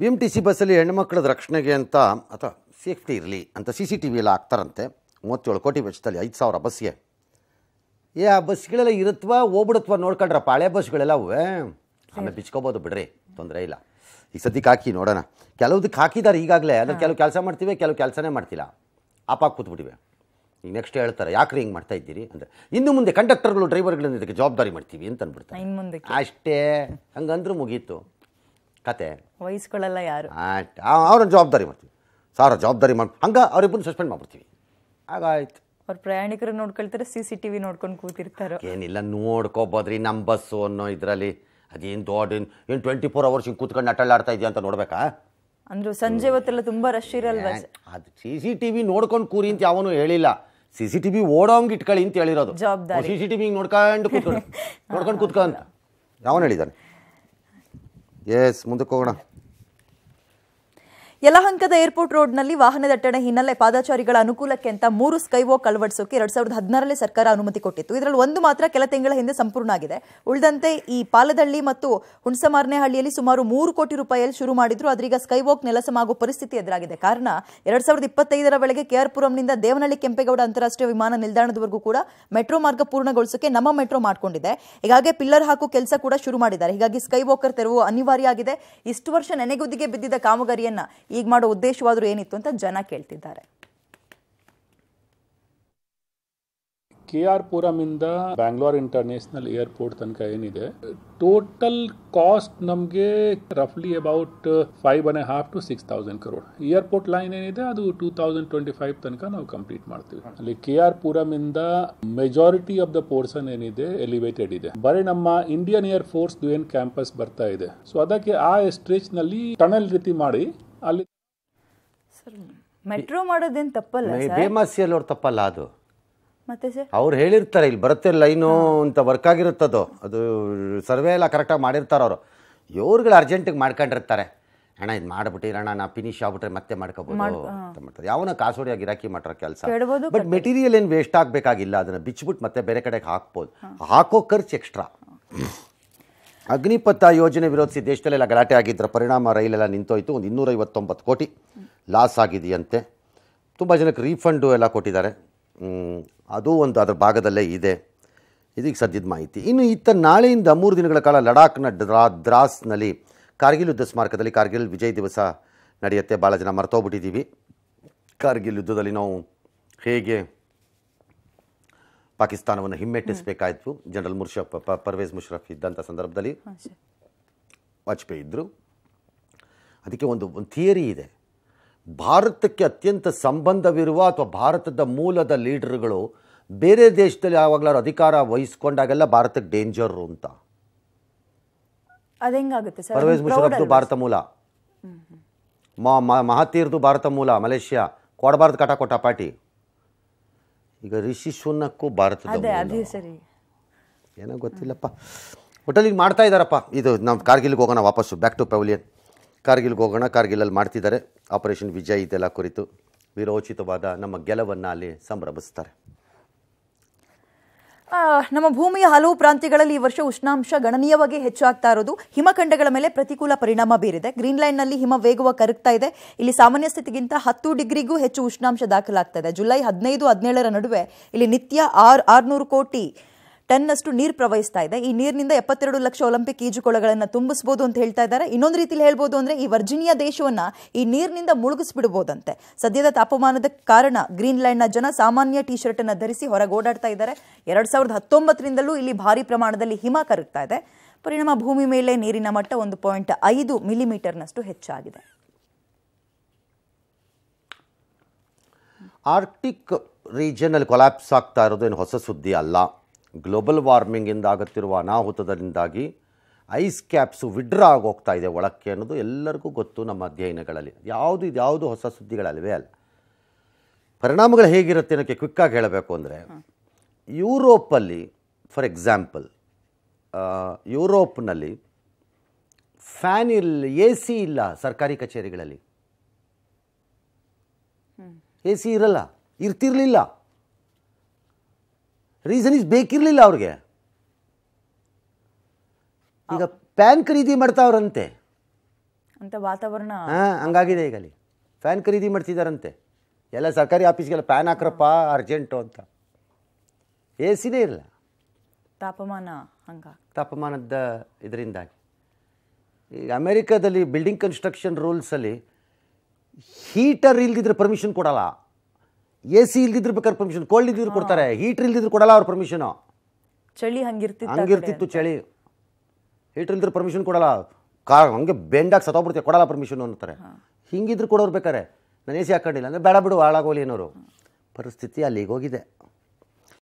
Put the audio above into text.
B M T C ಬಸ್ಸಲ್ಲಿ ಹೆಣ್ಮಕ್ಳದ ರಕ್ಷಣೆಗೆ ಅಂತ ಅಥವಾ ಸೇಫ್ಟಿ ಇರಲಿ ಅಂತ ಸಿ ಸಿ ಟಿ ವಿ ಎಲ್ಲ ಹಾಕ್ತಾರಂತೆ ಮೂವತ್ತೇಳು ಕೋಟಿ ವೆಚ್ಚದಲ್ಲಿ ಐದು ಸಾವಿರ ಬಸ್ಗೆ ಏ ಆ ಬಸ್ಗಳೆಲ್ಲ ಇರುತ್ತವ ಹೋಗ್ಬಿಡುತ್ತವ ನೋಡ್ಕೊಂಡ್ರೆ ಪಾಳೆ ಬಸ್ಗಳೆಲ್ಲ ಅವೇ ಆಮೇಲೆ ಬಿಚ್ಕೋಬೋದು ಬಿಡ್ರಿ ತೊಂದರೆ ಇಲ್ಲ ಈ ಸದ್ಯಕ್ಕೆ ಹಾಕಿ ನೋಡೋಣ ಕೆಲವ್ದಕ್ಕೆ ಹಾಕಿದ್ದಾರೆ ಈಗಾಗಲೇ ಅದ್ರ ಕೆಲವು ಕೆಲಸ ಮಾಡ್ತೀವಿ ಕೆಲವು ಕೆಲಸನೇ ಮಾಡ್ತಿಲ್ಲ ಆಪಾಕ್ ಕೂತ್ಬಿಟ್ಟಿವೆ ಈಗ ನೆಕ್ಸ್ಟ್ ಹೇಳ್ತಾರೆ ಯಾಕ್ರಿ ಹಿಂಗೆ ಮಾಡ್ತಾ ಇದ್ದೀರಿ ಅಂದರೆ ಇನ್ನು ಮುಂದೆ ಕಂಡಕ್ಟರ್ಗಳು ಡ್ರೈವರ್ಗಳನ್ನು ಇದಕ್ಕೆ ಜವಾಬ್ದಾರಿ ಮಾಡ್ತೀವಿ ಅಂತ ಅಂದ್ಬಿಡ್ತಾರೆ ಅಷ್ಟೇ ಹಂಗಂದ್ರೂ ಮುಗೀತು ಕತೆ ವಹಿಸ್ಕೊಳ್ಳಲ್ಲ ಯಾರು ಅವ್ರ ಜವಾಬ್ದಾರಿ ಮಾಡ್ತೀವಿ ಸಾರ ಜವಾಬ್ದಾರಿ ಮಾಡಿ ಹಂಗೆ ಅವರಿಬ್ಬರು ಸಸ್ಪೆಂಡ್ ಮಾಡ್ಬಿಡ್ತೀವಿ ಆಗಾಯ್ತು ಅವ್ರು ಪ್ರಯಾಣಿಕರು ನೋಡ್ಕೊಳ್ತಾರೆ ಸಿ ಸಿ ಟಿ ವಿ ನೋಡ್ಕೊಂಡು ಕೂತಿರ್ತಾರೆ ಏನಿಲ್ಲ ನೋಡ್ಕೋಬೋದ್ರಿ ನಮ್ಮ ಬಸ್ಸು ಅನ್ನೋ ಇದರಲ್ಲಿ ಅದೇನು ದೊಡ್ಡ ಏನು ಟ್ವೆಂಟಿ ಫೋರ್ ಅವರ್ಸ್ ಹಿಂಗೆ ಕೂತ್ಕೊಂಡು ಆಡ್ತಾ ಇದೆಯಾ ಅಂತ ನೋಡ್ಬೇಕಾ ಅಂದ್ರೆ ಸಂಜೆ ಹೊತ್ತೆಲ್ಲ ತುಂಬ ರಶ್ ಇರಲ್ವಾ ಅದು ಸಿ ಸಿ ಟಿ ವಿ ನೋಡ್ಕೊಂಡು ಕೂರಿ ಅಂತ ಯಾವನು ಹೇಳಿಲ್ಲ ಸಿ ಸಿ ಟಿ ವಿ ಓಡೋಂಗೆ ಇಟ್ಕೊಳ್ಳಿ ಅಂತ ಹೇಳಿರೋದು ಜವಾಬ್ದಾರಿ ಸಿ ಸಿ ಟಿ ವಿ ನೋಡ್ಕೊಂಡು ಕೂತ್ಕೊಂಡು ನೋಡ್ಕೊಂಡು ಕೂತ್ಕೊಂಡು ಯಾವನು ಹೇಳಿದ್ದಾನೆ ಎಸ್ ಮುಂದಕ್ಕೆ ಹೋಗೋಣ ಯಲಹಂಕದ ಏರ್ಪೋರ್ಟ್ ರೋಡ್ನಲ್ಲಿ ವಾಹನ ದಟ್ಟಣೆ ಹಿನ್ನೆಲೆ ಪಾದಾಚಾರಿಗಳ ಅನುಕೂಲಕ್ಕೆ ಅಂತ ಮೂರು ಸ್ಕೈವಾಕ್ ಅಳವಡಿಸೋಕೆ ಎರಡ್ ಸಾವಿರದ ಹದಿನಾರರಲ್ಲಿ ಸರ್ಕಾರ ಅನುಮತಿ ಕೊಟ್ಟಿತ್ತು ಇದರಲ್ಲಿ ಒಂದು ಮಾತ್ರ ಕೆಲ ತಿಂಗಳ ಹಿಂದೆ ಸಂಪೂರ್ಣ ಆಗಿದೆ ಉಳಿದಂತೆ ಈ ಪಾಲದಳ್ಳಿ ಮತ್ತು ಹಳ್ಳಿಯಲ್ಲಿ ಸುಮಾರು ಮೂರು ಕೋಟಿ ರೂಪಾಯಿಯಲ್ಲಿ ಶುರು ಮಾಡಿದ್ರು ಆದ್ರೀಗ ಸ್ಕೈವಾಕ್ ನೆಲಸಮಾಗುವ ಪರಿಸ್ಥಿತಿ ಎದುರಾಗಿದೆ ಕಾರಣ ಎರಡ್ ಸಾವಿರದ ಇಪ್ಪತ್ತೈದರ ವೇಳೆಗೆ ಕೆಆರ್ಪುರಂನಿಂದ ದೇವನಹಳ್ಳಿ ಕೆಂಪೇಗೌಡ ಅಂತಾರಾಷ್ಟ್ರೀಯ ವಿಮಾನ ನಿಲ್ದಾಣದವರೆಗೂ ಕೂಡ ಮೆಟ್ರೋ ಮಾರ್ಗ ಪೂರ್ಣಗೊಳಿಸೋಕೆ ನಮ್ಮ ಮೆಟ್ರೋ ಮಾಡಿಕೊಂಡಿದೆ ಹೀಗಾಗಿ ಪಿಲ್ಲರ್ ಹಾಕೋ ಕೆಲಸ ಕೂಡ ಶುರು ಮಾಡಿದ್ದಾರೆ ಹೀಗಾಗಿ ಸ್ಕೈವಾಕರ್ ತೆರವು ಅನಿವಾರ್ಯ ಆಗಿದೆ ಇಷ್ಟು ವರ್ಷ ನೆನೆಗುದಿಗೆ ಬಿದ್ದಿದ್ದ ಕಾಮಗಾರಿಯನ್ನ ಈಗ ಮಾಡೋ ಉದ್ದೇಶವಾದರೂ ಏನಿತ್ತು ಅಂತ ಜನ ಕೇಳ್ತಿದ್ದಾರೆ ಕೆ ಆರ್ ಪುರಮಿಂದ ಬ್ಯಾಂಗ್ಳೂರ್ ಇಂಟರ್ನ್ಯಾಷನಲ್ ಏರ್ಪೋರ್ಟ್ ತನಕ ಏನಿದೆ ಟೋಟಲ್ ಕಾಸ್ಟ್ ನಮಗೆ ರಫ್ಲಿ about five and half to six thousand crore airport line ಏನಿದೆ ಅದು ಟೂ ತೌಸಂಡ್ ಟ್ವೆಂಟಿ ಫೈವ್ ತನಕ ನಾವು ಕಂಪ್ಲೀಟ್ ಮಾಡ್ತೀವಿ ಅಲ್ಲಿ ಕೆ ಆರ್ ಇಂದ ಮೆಜಾರಿಟಿ ಆಫ್ ದ ಪೋರ್ಷನ್ ಏನಿದೆ ಎಲಿವೇಟೆಡ್ ಇದೆ ಬರೀ ನಮ್ಮ ಇಂಡಿಯನ್ ಏರ್ ಫೋರ್ಸ್ ಏನು ಕ್ಯಾಂಪಸ್ ಬರ್ತಾ ಇದೆ ಸೊ ಅದಕ್ಕೆ ಆ ನಲ್ಲಿ ಟನಲ್ ರೀತಿ ಮಾಡಿ ಅಲ್ಲಿ ಮೆಟ್ರೋ ಮಾಡೋದೇನು ತಪ್ಪಲ್ಲ ಬೇಮಾಸಿಯಲ್ಲಿ ಅವ್ರು ತಪ್ಪಲ್ಲ ಅದು ಅವ್ರು ಹೇಳಿರ್ತಾರೆ ಇಲ್ಲಿ ಬರುತ್ತೆ ಲೈನು ಅಂತ ವರ್ಕ್ ಆಗಿರುತ್ತದು ಅದು ಸರ್ವೆ ಎಲ್ಲ ಕರೆಕ್ಟಾಗಿ ಮಾಡಿರ್ತಾರೆ ಅವರು ಇವ್ರುಗಳು ಅರ್ಜೆಂಟಿಗೆ ಮಾಡ್ಕೊಂಡಿರ್ತಾರೆ ಅಣ್ಣ ಇದು ಮಾಡ್ಬಿಟ್ಟಿರೋಣ ನಾ ಫಿನಿಶ್ ಆಗ್ಬಿಟ್ರೆ ಮತ್ತೆ ಮಾಡ್ಕೋಬೋದು ಅಂತ ಯಾವನ ಕಾಸೋಡಿಯಾಗಿ ಗಿರಾಕಿ ಮಾಡ್ರ ಕೆಲಸ ಬಟ್ ಮೆಟೀರಿಯಲ್ ಏನು ವೇಸ್ಟ್ ಆಗಬೇಕಾಗಿಲ್ಲ ಅದನ್ನು ಬಿಚ್ಬಿಟ್ಟು ಮತ್ತೆ ಬೇರೆ ಕಡೆಗೆ ಹಾಕ್ಬೋದು ಹಾಕೋ ಖರ್ಚು ಎಕ್ಸ್ಟ್ರಾ ಅಗ್ನಿಪಥ ಯೋಜನೆ ವಿರೋಧಿಸಿ ದೇಶದಲ್ಲೆಲ್ಲ ಗಲಾಟೆ ಆಗಿದ್ದರ ಪರಿಣಾಮ ರೈಲೆಲ್ಲ ನಿಂತೋಯ್ತು ಒಂದು ಇನ್ನೂರೈವತ್ತೊಂಬತ್ತು ಕೋಟಿ ಲಾಸ್ ಆಗಿದೆಯಂತೆ ತುಂಬ ಜನಕ್ಕೆ ರೀಫಂಡು ಎಲ್ಲ ಕೊಟ್ಟಿದ್ದಾರೆ ಅದು ಒಂದು ಅದರ ಭಾಗದಲ್ಲೇ ಇದೆ ಇದೀಗ ಸದ್ಯದ ಮಾಹಿತಿ ಇನ್ನು ಇತ್ತ ನಾಳೆಯಿಂದ ಮೂರು ದಿನಗಳ ಕಾಲ ಲಡಾಖ್ನ ಡ್ರಾ ದ್ರಾಸ್ನಲ್ಲಿ ಕಾರ್ಗಿಲ್ ಯುದ್ಧ ಸ್ಮಾರಕದಲ್ಲಿ ಕಾರ್ಗಿಲ್ ವಿಜಯ್ ದಿವಸ ನಡೆಯುತ್ತೆ ಭಾಳ ಜನ ಮರ್ತೋಗ್ಬಿಟ್ಟಿದ್ದೀವಿ ಕಾರ್ಗಿಲ್ ಯುದ್ಧದಲ್ಲಿ ನಾವು ಹೇಗೆ ಪಾಕಿಸ್ತಾನವನ್ನು ಹಿಮ್ಮೆಟ್ಟಿಸಬೇಕಾಯಿತು ಜನರಲ್ ಮುರ್ಷಫ್ ಪರ್ವೇಜ್ ಮುಷರಫ್ ಇದ್ದಂಥ ಸಂದರ್ಭದಲ್ಲಿ ವಾಜಪೇಯಿ ಇದ್ದರು ಅದಕ್ಕೆ ಒಂದು ಒಂದು ಥಿಯರಿ ಇದೆ ಭಾರತಕ್ಕೆ ಅತ್ಯಂತ ಸಂಬಂಧವಿರುವ ಅಥವಾ ಭಾರತದ ಮೂಲದ ಲೀಡರ್ಗಳು ಬೇರೆ ದೇಶದಲ್ಲಿ ಯಾವಾಗಲಾರು ಅಧಿಕಾರ ವಹಿಸ್ಕೊಂಡಾಗೆಲ್ಲ ಭಾರತಕ್ಕೆ ಡೇಂಜರು ಅಂತ ಪರ್ವೇಜ್ ಮುಷರಫ್ದು ಭಾರತ ಮೂಲ ಮಹತೀರ್ದು ಭಾರತ ಮೂಲ ಮಲೇಷ್ಯಾ ಕೊಡಬಾರ್ದು ಕಟ ಕೊಟ್ಟ ಪಾಟಿ ಈಗ ರಿಷಿ ಸುನ್ನಕ್ಕೂ ಭಾರತದ ಅದೇ ಸರಿ ಏನೋ ಗೊತ್ತಿಲ್ಲಪ್ಪ ಒಟ್ಟಲ್ಲಿ ಈಗ ಮಾಡ್ತಾ ಇದ್ದಾರಪ್ಪ ಇದು ನಾವು ಕಾರ್ಗಿಲ್ಗೆ ಹೋಗೋಣ ವಾಪಸ್ಸು ಬ್ಯಾಕ್ ಟು ಪೆವಲಿಯನ್ ಕಾರ್ಗಿಲ್ಗೆ ಹೋಗೋಣ ಕಾರ್ಗಿಲಲ್ಲಿ ಮಾಡ್ತಿದ್ದಾರೆ ಆಪರೇಷನ್ ವಿಜಯ್ ಇದೆಲ್ಲ ಕುರಿತು ವಿರೋಚಿತವಾದ ನಮ್ಮ ಗೆಲವನ್ನು ಅಲ್ಲಿ ಸಂಭ್ರಮಿಸ್ತಾರೆ ನಮ್ಮ ಭೂಮಿಯ ಹಲವು ಪ್ರಾಂತ್ಯಗಳಲ್ಲಿ ಈ ವರ್ಷ ಉಷ್ಣಾಂಶ ಗಣನೀಯವಾಗಿ ಹೆಚ್ಚಾಗ್ತಾ ಇರೋದು ಹಿಮಖಂಡಗಳ ಮೇಲೆ ಪ್ರತಿಕೂಲ ಪರಿಣಾಮ ಬೀರಿದೆ ಗ್ರೀನ್ಲ್ಯಾಂಡ್ನಲ್ಲಿ ಹಿಮ ವೇಗವಾಗಿ ಕರಗ್ತಾ ಇದೆ ಇಲ್ಲಿ ಸಾಮಾನ್ಯ ಸ್ಥಿತಿಗಿಂತ ಹತ್ತು ಡಿಗ್ರಿಗೂ ಹೆಚ್ಚು ಉಷ್ಣಾಂಶ ದಾಖಲಾಗ್ತಾ ಇದೆ ಜುಲೈ ಹದಿನೈದು ಹದಿನೇಳರ ನಡುವೆ ಇಲ್ಲಿ ನಿತ್ಯ ಆರ್ ಆರುನೂರು ಕೋಟಿ ಟನ್ನಷ್ಟು ಅಷ್ಟು ನೀರು ಪ್ರವಹಿಸ್ತಾ ಇದೆ ಈ ನೀರಿನಿಂದ ಎಪ್ಪತ್ತೆರಡು ಲಕ್ಷ ಒಲಿಂಪಿಕ್ ಈಜುಕೊಳಗಳನ್ನು ತುಂಬಿಸಬಹುದು ಅಂತ ಹೇಳ್ತಾ ಇದ್ದಾರೆ ಇನ್ನೊಂದು ರೀತಿಯಲ್ಲಿ ಹೇಳ್ಬೋದು ಅಂದರೆ ಈ ವರ್ಜಿನಿಯಾ ದೇಶವನ್ನು ಈ ನೀರಿನಿಂದ ಮುಳುಗಿಸ್ಬಿಡ್ಬೋದಂತೆ ಸದ್ಯದ ತಾಪಮಾನದ ಕಾರಣ ಗ್ರೀನ್ಲ್ಯಾಂಡ್ನ ಜನ ಸಾಮಾನ್ಯ ಟಿ ಶರ್ಟ್ ಅನ್ನು ಧರಿಸಿ ಹೊರಗೆ ಓಡಾಡ್ತಾ ಇದ್ದಾರೆ ಎರಡು ಸಾವಿರದ ಹತ್ತೊಂಬತ್ತರಿಂದಲೂ ಇಲ್ಲಿ ಭಾರಿ ಪ್ರಮಾಣದಲ್ಲಿ ಹಿಮ ಕರಗ್ತಾ ಇದೆ ಪರಿಣಾಮ ಭೂಮಿ ಮೇಲೆ ನೀರಿನ ಮಟ್ಟ ಒಂದು ಪಾಯಿಂಟ್ ಐದು ಮಿಲಿಮೀಟರ್ನಷ್ಟು ಹೆಚ್ಚಾಗಿದೆ ಆರ್ಕ್ಟಿಕ್ ರೀಜನಲ್ಲಿ ಕೊಲ್ಯಾಪ್ಸ್ ಆಗ್ತಾ ಇರೋದು ಏನು ಹೊಸ ಸುದ್ದಿ ಅಲ್ಲ ಗ್ಲೋಬಲ್ ವಾರ್ಮಿಂಗಿಂದ ಆಗುತ್ತಿರುವ ಅನಾಹುತದಿಂದಾಗಿ ಐಸ್ ಕ್ಯಾಪ್ಸು ವಿಡ್ರಾ ಆಗೋಗ್ತಾ ಇದೆ ಒಳಕ್ಕೆ ಅನ್ನೋದು ಎಲ್ಲರಿಗೂ ಗೊತ್ತು ನಮ್ಮ ಅಧ್ಯಯನಗಳಲ್ಲಿ ಯಾವುದು ಇದ್ಯಾವುದು ಹೊಸ ಸುದ್ದಿಗಳಲ್ವೇ ಅಲ್ಲ ಪರಿಣಾಮಗಳು ಹೇಗಿರುತ್ತೆ ಅನ್ನೋಕ್ಕೆ ಕ್ವಿಕ್ಕಾಗಿ ಹೇಳಬೇಕು ಅಂದರೆ ಯುರೋಪಲ್ಲಿ ಫಾರ್ ಎಕ್ಸಾಂಪಲ್ ಯುರೋಪ್ನಲ್ಲಿ ಫ್ಯಾನ್ ಇಲ್ಲ ಎ ಸಿ ಇಲ್ಲ ಸರ್ಕಾರಿ ಕಚೇರಿಗಳಲ್ಲಿ ಎ ಸಿ ಇರಲ್ಲ ಇರ್ತಿರಲಿಲ್ಲ ರೀಸನ್ ಇಸ್ ಬೇಕಿರಲಿಲ್ಲ ಅವ್ರಿಗೆ ಈಗ ಪ್ಯಾನ್ ಖರೀದಿ ಮಾಡ್ತಾವ್ರಂತೆ ಅಂತ ವಾತಾವರಣ ಹಾಂ ಹಂಗಾಗಿದೆ ಈಗ ಅಲ್ಲಿ ಫ್ಯಾನ್ ಖರೀದಿ ಮಾಡ್ತಿದ್ದಾರಂತೆ ಎಲ್ಲ ಸರ್ಕಾರಿ ಆಫೀಸ್ಗೆಲ್ಲ ಫ್ಯಾನ್ ಹಾಕ್ರಪ್ಪ ಅರ್ಜೆಂಟು ಅಂತ ಎ ಸಿನೇ ಇರಲ್ಲ ತಾಪಮಾನ ಹಂಗ ತಾಪಮಾನದ ಇದರಿಂದಾಗಿ ಈಗ ಅಮೇರಿಕಾದಲ್ಲಿ ಬಿಲ್ಡಿಂಗ್ ಕನ್ಸ್ಟ್ರಕ್ಷನ್ ರೂಲ್ಸಲ್ಲಿ ಹೀಟರ್ ಇಲ್ದಿದ್ರೆ ಪರ್ಮಿಷನ್ ಕೊಡಲ್ಲ ಎ ಸಿ ಇಲ್ದಿದ್ರು ಬೇಕಾದ್ರೆ ಪರ್ಮಿಷನ್ ಕೋಲ್ಡ್ ಇದ್ರು ಕೊಡ್ತಾರೆ ಹೀಟ್ರ್ ಇಲ್ದಿದ್ರು ಕೊಡಲ್ಲ ಅವ್ರ ಪರ್ಮಿಷನು ಚಳಿ ಹಂಗಿರ್ತಿತ್ತು ಹಂಗಿರ್ತಿತ್ತು ಚಳಿ ಹೀಟ್ರ್ ಇಲ್ದಿದ್ರು ಪರ್ಮಿಷನ್ ಕೊಡಲ್ಲ ಕಾರ್ ಹಂಗೆ ಬೆಂಡಾಗಿ ಸತೋಗ್ಬಿಡ್ತೀವಿ ಕೊಡಲ್ಲ ಪರ್ಮಿಷನ್ ಅಂತಾರೆ ಹಿಂಗಿದ್ರು ಕೊಡೋರು ಬೇಕಾರೆ ನಾನು ಎ ಸಿ ಹಾಕೊಂಡಿಲ್ಲ ಅಂದರೆ ಬೇಡ ಬಿಡು ಹಾಳಾಗೋಲಿ ಏನೋರು ಪರಿಸ್ಥಿತಿ ಅಲ್ಲಿಗೆ ಹೋಗಿದೆ